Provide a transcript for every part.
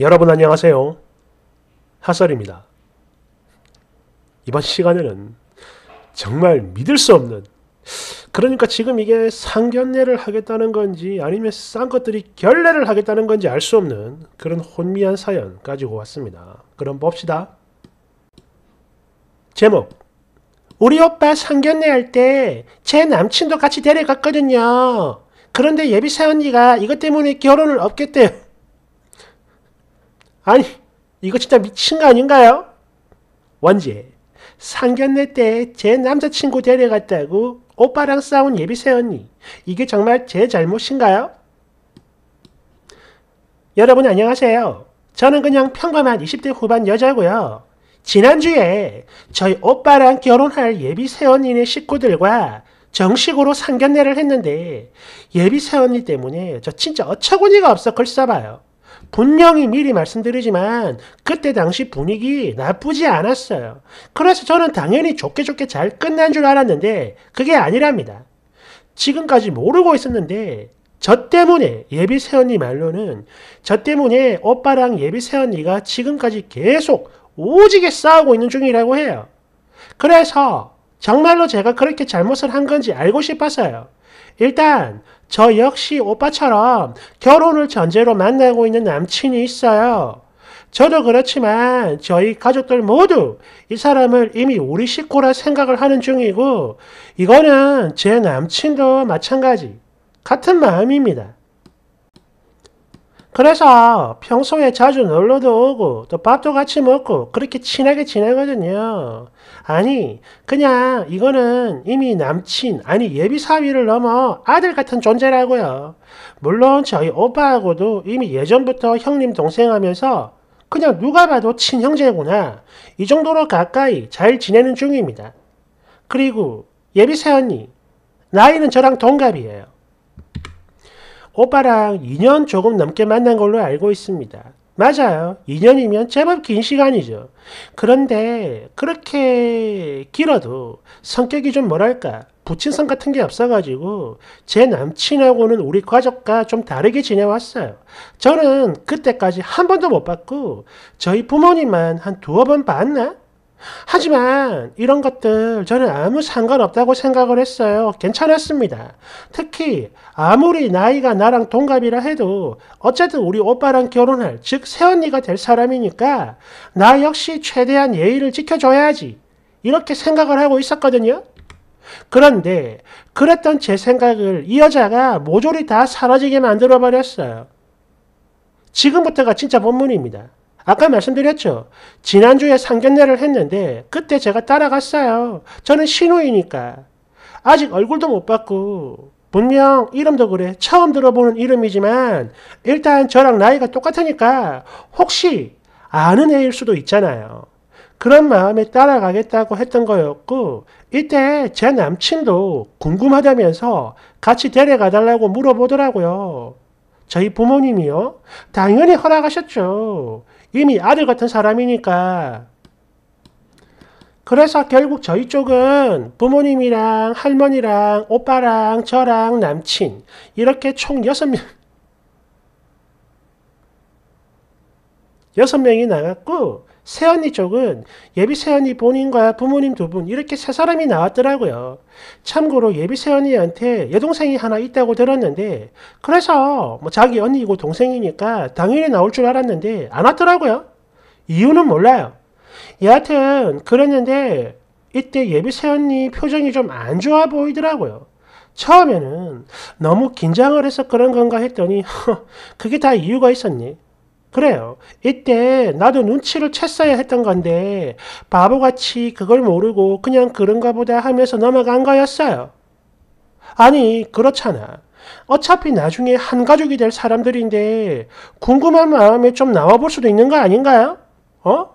여러분 안녕하세요. 하설입니다. 이번 시간에는 정말 믿을 수 없는 그러니까 지금 이게 상견례를 하겠다는 건지 아니면 싼 것들이 결례를 하겠다는 건지 알 수 없는 그런 혼미한 사연 가지고 왔습니다. 그럼 봅시다. 제목 우리 오빠 상견례 할 때 제 남친도 같이 데려갔거든요. 그런데 예비사 언니가 이것 때문에 결혼을 없겠대요. 아니 이거 진짜 미친 거 아닌가요? 원재 상견례 때 제 남자친구 데려갔다고 오빠랑 싸운 예비새 언니 이게 정말 제 잘못인가요? 여러분 안녕하세요. 저는 그냥 평범한 20대 후반 여자고요. 지난주에 저희 오빠랑 결혼할 예비 새언니네 식구들과 정식으로 상견례를 했는데 예비 새언니 때문에 저 진짜 어처구니가 없어 글써봐요. 분명히 미리 말씀드리지만 그때 당시 분위기 나쁘지 않았어요. 그래서 저는 당연히 좋게 좋게 잘 끝난 줄 알았는데 그게 아니랍니다. 지금까지 모르고 있었는데 저 때문에 예비 세언니 말로는 저 때문에 오빠랑 예비 세언니가 지금까지 계속 오지게 싸우고 있는 중이라고 해요. 그래서 정말로 제가 그렇게 잘못을 한 건지 알고 싶었어요. 일단 저 역시 오빠처럼 결혼을 전제로 만나고 있는 남친이 있어요. 저도 그렇지만 저희 가족들 모두 이 사람을 이미 우리 식구라 생각을 하는 중이고 이거는 제 남친도 마찬가지 같은 마음입니다. 그래서 평소에 자주 놀러도 오고 또 밥도 같이 먹고 그렇게 친하게 지내거든요. 아니 그냥 이거는 이미 남친 아니 예비사위를 넘어 아들 같은 존재라고요. 물론 저희 오빠하고도 이미 예전부터 형님 동생 하면서 그냥 누가 봐도 친형제구나 이 정도로 가까이 잘 지내는 중입니다. 그리고 예비새 언니 나이는 저랑 동갑이에요. 오빠랑 2년 조금 넘게 만난 걸로 알고 있습니다. 맞아요. 2년이면 제법 긴 시간이죠. 그런데 그렇게 길어도 성격이 좀 뭐랄까 부친성 같은 게 없어가지고 제 남친하고는 우리 가족과 좀 다르게 지내왔어요. 저는 그때까지 한 번도 못 봤고 저희 부모님만 한 두어 번 봤나? 하지만 이런 것들 저는 아무 상관없다고 생각을 했어요. 괜찮았습니다. 특히 아무리 나이가 나랑 동갑이라 해도 어쨌든 우리 오빠랑 결혼할 즉 새언니가 될 사람이니까 나 역시 최대한 예의를 지켜줘야지 이렇게 생각을 하고 있었거든요. 그런데 그랬던 제 생각을 이 여자가 모조리 다 사라지게 만들어버렸어요. 지금부터가 진짜 본문입니다. 아까 말씀드렸죠. 지난주에 상견례를 했는데 그때 제가 따라갔어요. 저는 신우이니까. 아직 얼굴도 못 봤고 분명 이름도 그래. 처음 들어보는 이름이지만 일단 저랑 나이가 똑같으니까 혹시 아는 애일 수도 있잖아요. 그런 마음에 따라가겠다고 했던 거였고 이때 제 남친도 궁금하다면서 같이 데려가 달라고 물어보더라고요. 저희 부모님이요? 당연히 허락하셨죠. 이미 아들 같은 사람이니까. 그래서 결국 저희 쪽은 부모님이랑 할머니랑 오빠랑 저랑 남친 이렇게 총 6명 6명이 나갔고 세언니 쪽은 예비 세언니 본인과 부모님 두 분 이렇게 세 사람이 나왔더라고요. 참고로 예비 세언니한테 여동생이 하나 있다고 들었는데 그래서 뭐 자기 언니이고 동생이니까 당연히 나올 줄 알았는데 안 왔더라고요. 이유는 몰라요. 여하튼 그랬는데 이때 예비 세언니 표정이 좀 안 좋아 보이더라고요. 처음에는 너무 긴장을 해서 그런 건가 했더니 그게 다 이유가 있었니? 그래요. 이때 나도 눈치를 챘어야 했던 건데 바보같이 그걸 모르고 그냥 그런가 보다 하면서 넘어간 거였어요. 아니 그렇잖아. 어차피 나중에 한 가족이 될 사람들인데 궁금한 마음에 좀 나와볼 수도 있는 거 아닌가요? 어?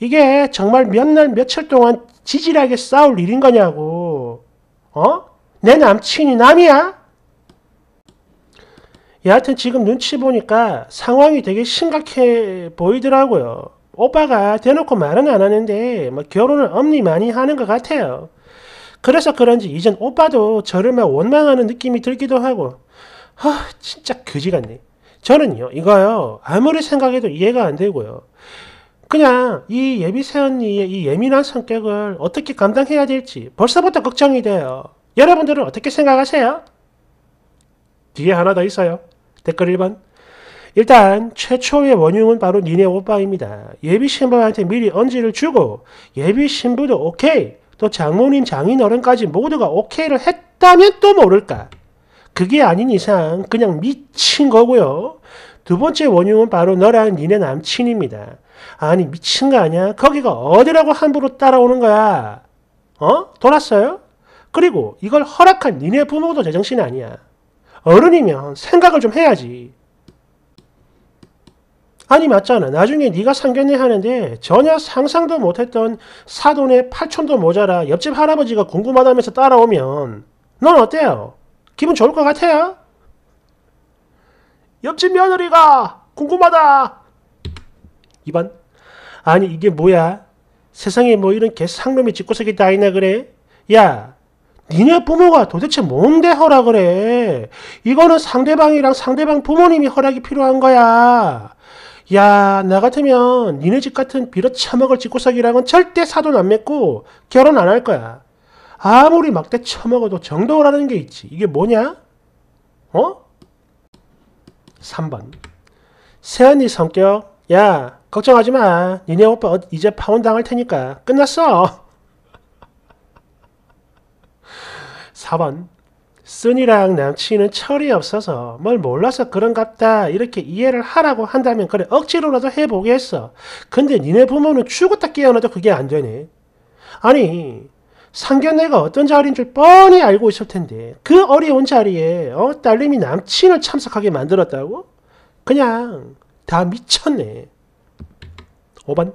이게 정말 몇 날 며칠 동안 지질하게 싸울 일인 거냐고. 어? 내 남친이 남이야? 예, 여하튼 지금 눈치 보니까 상황이 되게 심각해 보이더라고요. 오빠가 대놓고 말은 안 하는데 뭐 결혼을 엄니 많이 하는 것 같아요. 그래서 그런지 이젠 오빠도 저를 막 원망하는 느낌이 들기도 하고 아 진짜 그지 같네. 저는요 이거요 아무리 생각해도 이해가 안 되고요. 그냥 이 예비새 언니의 이 예민한 성격을 어떻게 감당해야 될지 벌써부터 걱정이 돼요. 여러분들은 어떻게 생각하세요? 뒤에 하나 더 있어요. 댓글 1번. 일단 최초의 원흉은 바로 니네 오빠입니다. 예비 신부한테 미리 언지를 주고 예비 신부도 오케이 또 장모님 장인어른까지 모두가 오케이를 했다면 또 모를까. 그게 아닌 이상 그냥 미친 거고요. 두 번째 원흉은 바로 너랑 니네 남친입니다. 아니 미친 거 아니야? 거기가 어디라고 함부로 따라오는 거야? 어? 돌았어요? 그리고 이걸 허락한 니네 부모도 제정신 아니야. 어른이면 생각을 좀 해야지. 아니 맞잖아. 나중에 네가 상견례 하는데 전혀 상상도 못했던 사돈의 8천도 모자라 옆집 할아버지가 궁금하다면서 따라오면 넌 어때요? 기분 좋을 것 같아요? 옆집 며느리가 궁금하다. 이반 아니 이게 뭐야? 세상에 뭐 이런 개상놈이 짓고서기 다이나 그래? 야 니네 부모가 도대체 뭔데 허락을 해? 이거는 상대방이랑 상대방 부모님이 허락이 필요한 거야. 야, 나 같으면 니네 집 같은 비로 처먹을 집구석이랑은 절대 사돈 안 맺고 결혼 안 할 거야. 아무리 막대 처먹어도 정도라는 게 있지. 이게 뭐냐? 어? 3번. 세언니 성격. 야, 걱정하지 마. 니네 오빠 어, 이제 파혼 당할 테니까. 끝났어. 4번 쓴이랑 남친은 철이 없어서 뭘 몰라서 그런갑다 이렇게 이해를 하라고 한다면 그래 억지로라도 해보겠어 근데 니네 부모는 죽었다 깨어나도 그게 안 되네 아니 상견례가 어떤 자리인 줄 뻔히 알고 있을 텐데 그 어려운 자리에 어, 딸님이 남친을 참석하게 만들었다고? 그냥 다 미쳤네 5번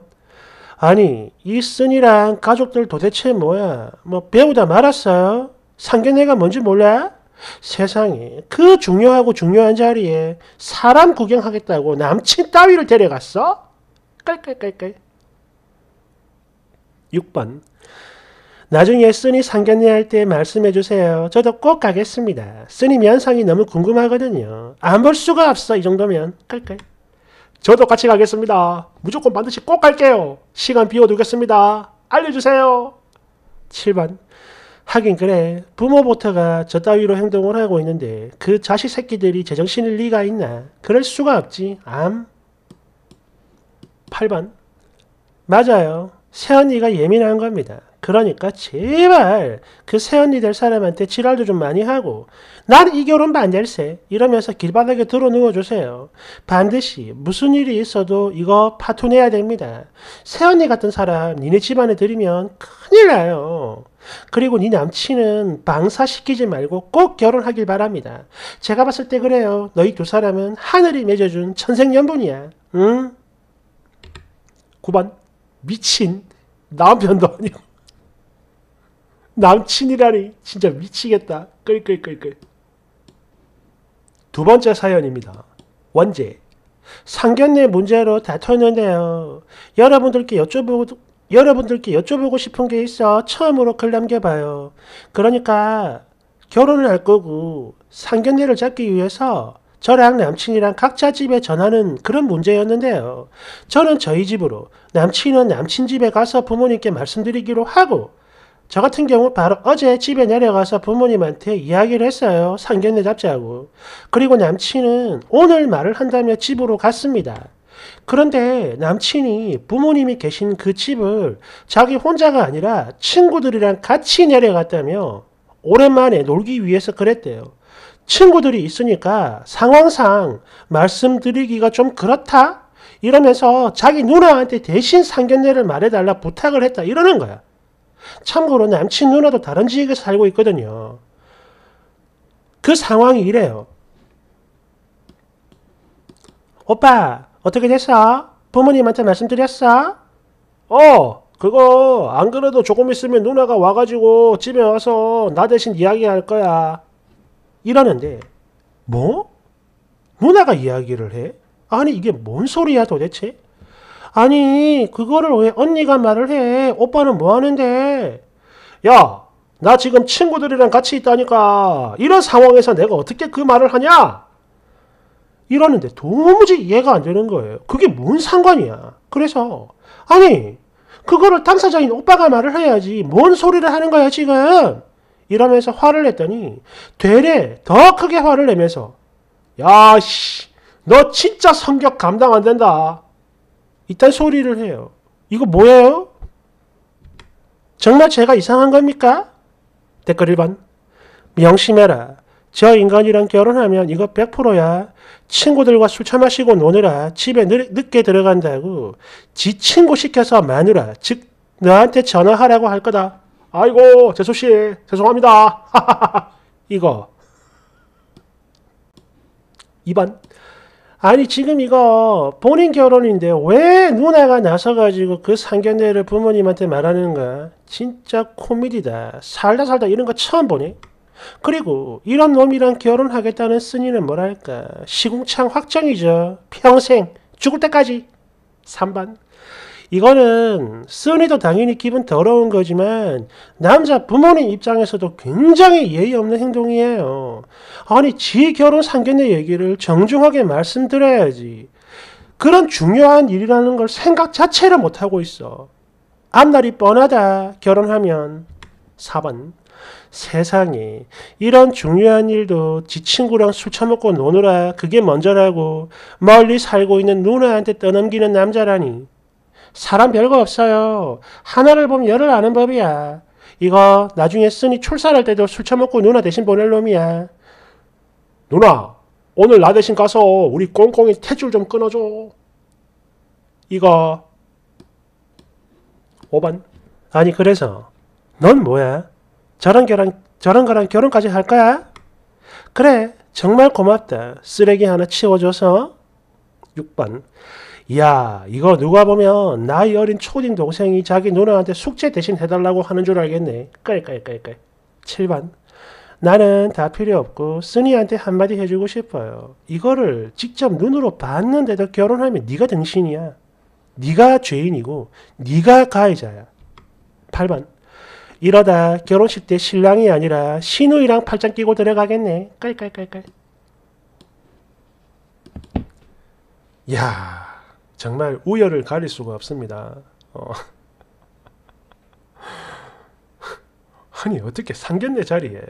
아니 이 쓴이랑 가족들 도대체 뭐야 뭐 배우다 말았어요? 상견례가 뭔지 몰라? 세상에 그 중요하고 중요한 자리에 사람 구경하겠다고 남친 따위를 데려갔어? 깔깔깔깔. 6번 나중에 쓰니 상견례 할 때 말씀해 주세요. 저도 꼭 가겠습니다. 쓰니면상이 너무 궁금하거든요. 안 볼 수가 없어 이 정도면. 깔깔. 저도 같이 가겠습니다. 무조건 반드시 꼭 갈게요. 시간 비워두겠습니다. 알려주세요. 7번 하긴 그래 부모부터가 저 따위로 행동을 하고 있는데 그 자식 새끼들이 제정신일 리가 있나 그럴 수가 없지 암 8번 맞아요 새언니가 예민한 겁니다 그러니까 제발 그 새언니 될 사람한테 지랄도 좀 많이 하고 난 이 결혼 반댈세 이러면서 길바닥에 들어 누워주세요. 반드시 무슨 일이 있어도 이거 파토내야 됩니다. 새언니 같은 사람 니네 집안에 들이면 큰일 나요. 그리고 네 남친은 방사시키지 말고 꼭 결혼하길 바랍니다. 제가 봤을 때 그래요. 너희 두 사람은 하늘이 맺어준 천생연분이야. 응? 9번 미친 남편도 아니고 남친이라니 진짜 미치겠다. 끌끌끌끌. 두 번째 사연입니다. 원제. 상견례 문제로 다투는데요. 여러분들께 여쭤보고 여러분들께 여쭤보고 싶은 게 있어 처음으로 글 남겨봐요. 그러니까 결혼을 할 거고 상견례를 잡기 위해서 저랑 남친이랑 각자 집에 전하는 그런 문제였는데요. 저는 저희 집으로, 남친은 남친 집에 가서 부모님께 말씀드리기로 하고, 저 같은 경우 바로 어제 집에 내려가서 부모님한테 이야기를 했어요. 상견례 잡자고. 그리고 남친은 오늘 말을 한다며 집으로 갔습니다. 그런데 남친이 부모님이 계신 그 집을 자기 혼자가 아니라 친구들이랑 같이 내려갔다며 오랜만에 놀기 위해서 그랬대요. 친구들이 있으니까 상황상 말씀드리기가 좀 그렇다? 이러면서 자기 누나한테 대신 상견례를 말해달라 부탁을 했다 이러는 거야. 참고로 남친 누나도 다른 지역에서 살고 있거든요. 그 상황이 이래요. 오빠, 어떻게 됐어? 부모님한테 말씀드렸어? 어, 그거 안 그래도 조금 있으면 누나가 와가지고 집에 와서 나 대신 이야기할 거야. 이러는데 뭐? 누나가 이야기를 해? 아니 이게 뭔 소리야 도대체? 아니 그거를 왜 언니가 말을 해 오빠는 뭐 하는데 야나 지금 친구들이랑 같이 있다니까 이런 상황에서 내가 어떻게 그 말을 하냐 이러는데 도무지 이해가 안 되는 거예요 그게 뭔 상관이야 그래서 아니 그거를 당사자인 오빠가 말을 해야지 뭔 소리를 하는 거야 지금 이러면서 화를 냈더니 되레 더 크게 화를 내면서 야씨 너 진짜 성격 감당 안 된다 이딴 소리를 해요. 이거 뭐예요? 정말 제가 이상한 겁니까? 댓글 1번. 명심해라. 저 인간이랑 결혼하면 이거 100%야. 친구들과 술 처마시고 노느라 집에 늦게 들어간다고 지 친구 시켜서 마누라, 즉 너한테 전화하라고 할 거다. 아이고 재수씨 죄송합니다. 이거. 2번. 아니 지금 이거 본인 결혼인데 왜 누나가 나서가지고 그 상견례를 부모님한테 말하는가? 진짜 코미디다. 살다 살다 이런 거 처음 보니? 그리고 이런 놈이랑 결혼하겠다는 쓴이는 뭐랄까 시궁창 확정이죠. 평생 죽을 때까지 3반 이거는 쓰니도 당연히 기분 더러운 거지만 남자 부모님 입장에서도 굉장히 예의 없는 행동이에요. 아니 지 결혼 상견례 얘기를 정중하게 말씀드려야지. 그런 중요한 일이라는 걸 생각 자체를 못하고 있어. 앞날이 뻔하다. 결혼하면. 4번. 세상에 이런 중요한 일도 지 친구랑 술 처먹고 노느라 그게 먼저라고 멀리 살고 있는 누나한테 떠넘기는 남자라니 사람 별거 없어요. 하나를 보면 열을 아는 법이야. 이거 나중에 쓰니 출산할 때도 술 처먹고 누나 대신 보낼 놈이야. 누나, 오늘 나 대신 가서 우리 꽁꽁이 탯줄 좀 끊어줘. 이거 5번. 아니 그래서 넌 뭐야? 저런 결혼 저런 거랑 결혼까지 할 거야? 그래 정말 고맙다. 쓰레기 하나 치워줘서 6번. 야 이거 누가 보면 나이 어린 초딩 동생이 자기 누나한테 숙제 대신 해달라고 하는 줄 알겠네. 깔깔깔깔. 7번 나는 다 필요 없고 쓰니한테 한마디 해주고 싶어요. 이거를 직접 눈으로 봤는데도 결혼하면 네가 등신이야. 네가 죄인이고 네가 가해자야. 8번 이러다 결혼식 때 신랑이 아니라 신우이랑 팔짱 끼고 들어가겠네. 깔깔깔깔. 야 정말 우열을 가릴 수가 없습니다. 어. 아니 어떻게 상견례 자리에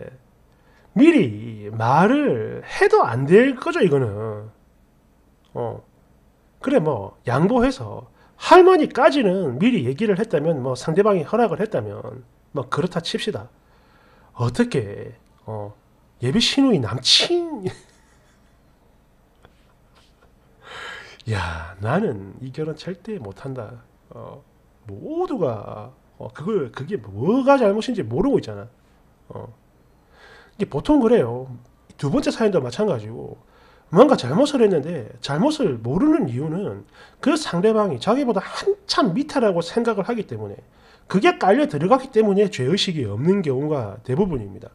미리 말을 해도 안 될 거죠 이거는 어 그래 뭐 양보해서 할머니까지는 미리 얘기를 했다면 뭐 상대방이 허락을 했다면 뭐 그렇다 칩시다 어떻게 어 예비 신우이 남친 야 나는 이 결혼 절대 못한다. 어, 모두가 어, 그걸 그게 뭐가 잘못인지 모르고 있잖아. 어. 이게 보통 그래요. 두 번째 사연도 마찬가지고 뭔가 잘못을 했는데 잘못을 모르는 이유는 그 상대방이 자기보다 한참 밑에라고 생각을 하기 때문에 그게 깔려 들어갔기 때문에 죄의식이 없는 경우가 대부분입니다.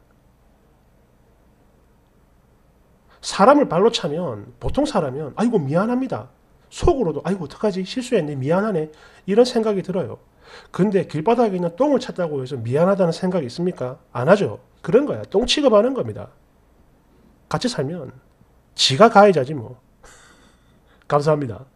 사람을 발로 차면 보통 사람은 아이고 미안합니다. 속으로도 아이고 어떡하지 실수했네 미안하네 이런 생각이 들어요. 근데 길바닥에 있는 똥을 찾다고 해서 미안하다는 생각이 있습니까? 안 하죠. 그런 거야. 똥 취급하는 겁니다. 같이 살면 지가 가해자지 뭐. 감사합니다.